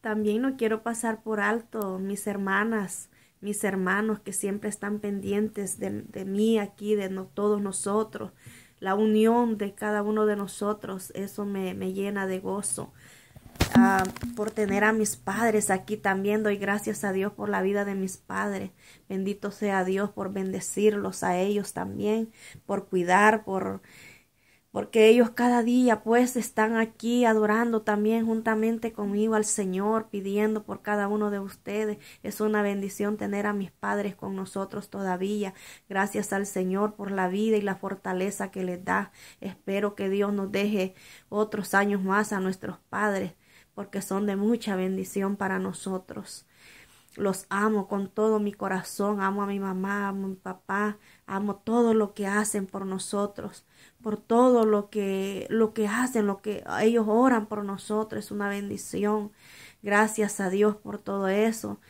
También no quiero pasar por alto mis hermanas, mis hermanos que siempre están pendientes de, mí aquí, de no, todos nosotros. La unión de cada uno de nosotros, eso me, llena de gozo. Ah, por tener a mis padres aquí también doy gracias a Dios por la vida de mis padres. Bendito sea Dios por bendecirlos a ellos también, por cuidar, por porque ellos cada día pues están aquí adorando también juntamente conmigo al Señor, pidiendo por cada uno de ustedes. Es una bendición tener a mis padres con nosotros todavía. Gracias al Señor por la vida y la fortaleza que les da. Espero que Dios nos deje otros años más a nuestros padres, porque son de mucha bendición para nosotros. Los amo con todo mi corazón, amo a mi mamá, amo a mi papá, amo todo lo que hacen por nosotros, por todo lo que, lo que hacen, lo que ellos oran por nosotros, es una bendición. Gracias a Dios por todo eso.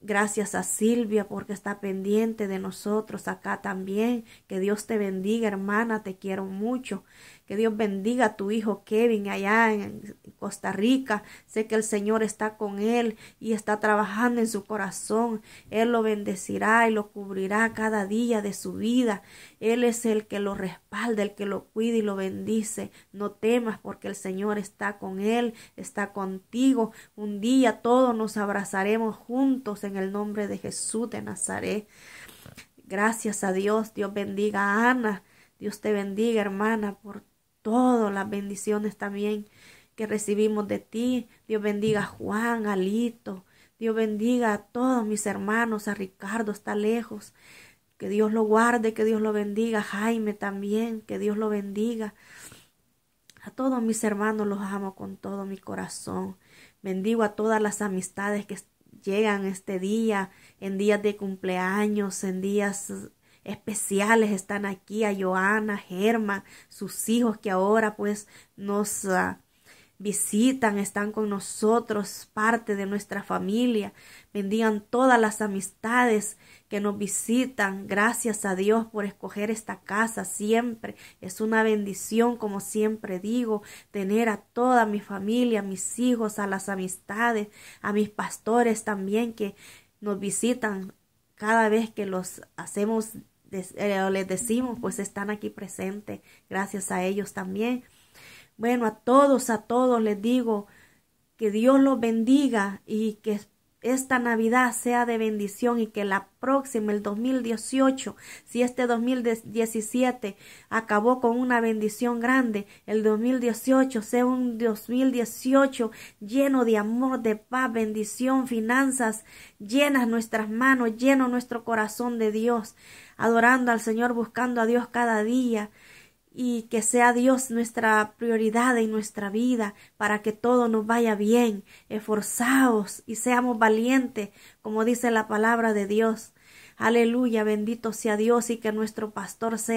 Gracias a Silvia porque está pendiente de nosotros acá también. Que Dios te bendiga, hermana, te quiero mucho. Que Dios bendiga a tu hijo Kevin allá en Costa Rica. Sé que el Señor está con él y está trabajando en su corazón. Él lo bendecirá y lo cubrirá cada día de su vida. Él es el que lo respalda, el que lo cuida y lo bendice. No temas porque el Señor está con él, está contigo. Un día todos nos abrazaremos juntos en el nombre de Jesús de Nazaret. Gracias a Dios, Dios bendiga a Ana, Dios te bendiga hermana por todas las bendiciones también que recibimos de ti. Dios bendiga a Juan, a Lito, Dios bendiga a todos mis hermanos, a Ricardo está lejos. Que Dios lo guarde, que Dios lo bendiga. Jaime también, que Dios lo bendiga. A todos mis hermanos los amo con todo mi corazón. Bendigo a todas las amistades que llegan este día, en días de cumpleaños, en días especiales están aquí a Joana, Germa, sus hijos que ahora pues nos ah, visitan, están con nosotros, parte de nuestra familia. Bendigan todas las amistades que nos visitan. Gracias a Dios por escoger esta casa siempre. Es una bendición, como siempre digo, tener a toda mi familia, a mis hijos, a las amistades, a mis pastores también que nos visitan cada vez que los hacemos eh, les decimos, pues están aquí presentes. Gracias a ellos también. Bueno, a todos, a todos les digo que Dios los bendiga y que esta Navidad sea de bendición y que la próxima, el 2018, si este 2017 acabó con una bendición grande, el 2018 sea un 2018 lleno de amor, de paz, bendición, finanzas, llenas nuestras manos, lleno nuestro corazón de Dios, adorando al Señor, buscando a Dios cada día y que sea Dios nuestra prioridad en nuestra vida para que todo nos vaya bien. Esforzaos y seamos valientes, como dice la palabra de Dios. Aleluya, bendito sea Dios y que nuestro pastor sea.